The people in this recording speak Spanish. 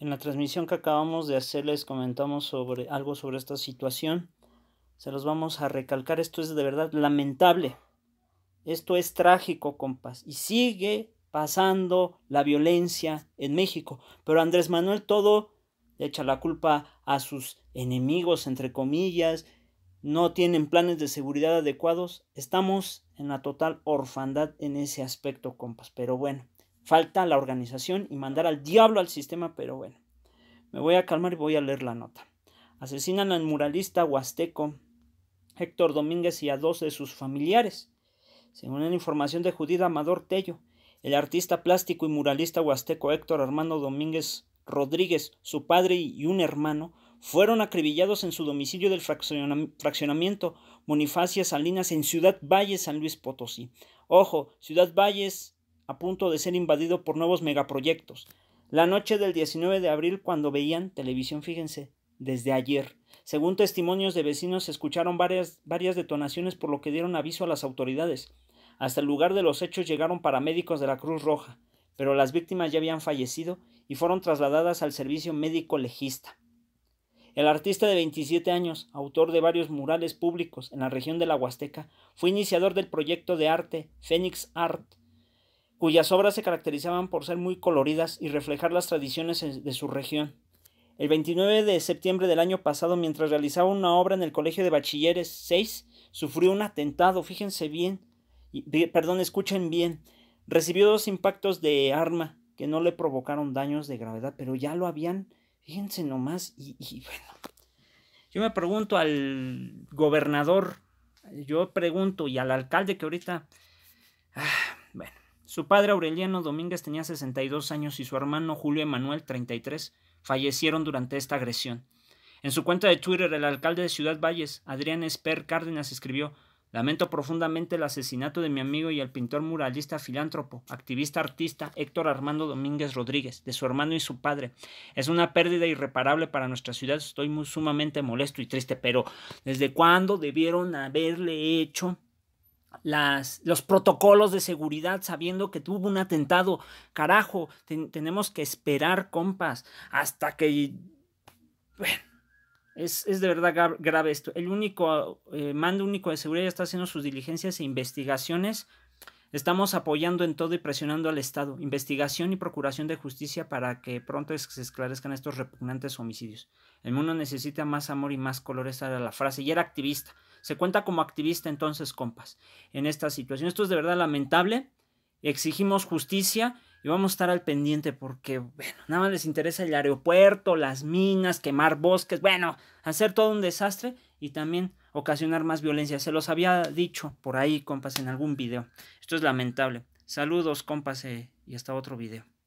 En la transmisión que acabamos de hacer les comentamos sobre algo sobre esta situación. Se los vamos a recalcar. Esto es de verdad lamentable. Esto es trágico, compas. Y sigue pasando la violencia en México. Pero Andrés Manuel todo echa la culpa a sus enemigos, entre comillas. No tienen planes de seguridad adecuados. Estamos en la total orfandad en ese aspecto, compas. Pero bueno falta la organización y mandar al diablo al sistema, pero bueno, me voy a calmar y voy a leer la nota. Asesinan al muralista huasteco Héctor Domínguez y a dos de sus familiares. Según la información de Judith Amador Tello, el artista plástico y muralista huasteco Héctor Armando Domínguez Rodríguez, su padre y un hermano, fueron acribillados en su domicilio del fraccionamiento Bonifacia Salinas en Ciudad Valles, San Luis Potosí. Ojo, Ciudad Valles a punto de ser invadido por nuevos megaproyectos. La noche del 19 de abril, cuando veían televisión, fíjense, desde ayer. Según testimonios de vecinos, se escucharon varias, varias detonaciones por lo que dieron aviso a las autoridades. Hasta el lugar de los hechos llegaron paramédicos de la Cruz Roja, pero las víctimas ya habían fallecido y fueron trasladadas al servicio médico legista. El artista de 27 años, autor de varios murales públicos en la región de la Huasteca, fue iniciador del proyecto de arte Phoenix Art, cuyas obras se caracterizaban por ser muy coloridas y reflejar las tradiciones de su región. El 29 de septiembre del año pasado, mientras realizaba una obra en el Colegio de Bachilleres 6, sufrió un atentado, fíjense bien, perdón, escuchen bien, recibió dos impactos de arma que no le provocaron daños de gravedad, pero ya lo habían, fíjense nomás, y, bueno, yo me pregunto al gobernador, yo pregunto y al alcalde que ahorita, ah, bueno, su padre Aureliano Domínguez tenía 62 años y su hermano Julio Emanuel, 33, fallecieron durante esta agresión. En su cuenta de Twitter, el alcalde de Ciudad Valles, Adrián Esper Cárdenas, escribió Lamento profundamente el asesinato de mi amigo y el pintor muralista filántropo, activista artista Héctor Armando Domínguez Rodríguez, de su hermano y su padre. Es una pérdida irreparable para nuestra ciudad. Estoy sumamente molesto y triste, pero ¿desde cuándo debieron haberle hecho las, los protocolos de seguridad sabiendo que tuvo un atentado. Carajo, tenemos que esperar, compas, hasta que... es, de verdad grave esto. El único eh, mando único de seguridad está haciendo sus diligencias e investigaciones Estamos apoyando en todo y presionando al Estado, investigación y procuración de justicia para que pronto se esclarezcan estos repugnantes homicidios. El mundo necesita más amor y más color, esa era la frase, y era activista. Se cuenta como activista entonces, compas, en esta situación. Esto es de verdad lamentable, exigimos justicia y vamos a estar al pendiente porque, bueno, nada más les interesa el aeropuerto, las minas, quemar bosques, bueno, hacer todo un desastre y también ocasionar más violencia. Se los había dicho por ahí, compas, en algún video. Esto es lamentable. Saludos, compas, eh, y hasta otro video.